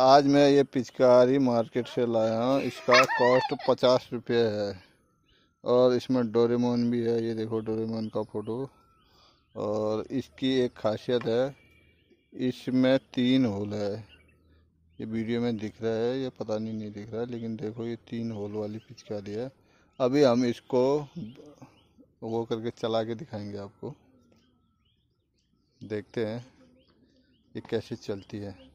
आज मैं ये पिचकारी मार्केट से लाया हूँ इसका कॉस्ट पचास रुपये है और इसमें डोरेमोन भी है ये देखो डोरेमोन का फ़ोटो और इसकी एक खासियत है इसमें तीन होल है ये वीडियो में दिख रहा है ये पता नहीं नहीं दिख रहा है लेकिन देखो ये तीन होल वाली पिचकारी है अभी हम इसको वो करके चला के दिखाएंगे आपको देखते हैं ये कैसे चलती है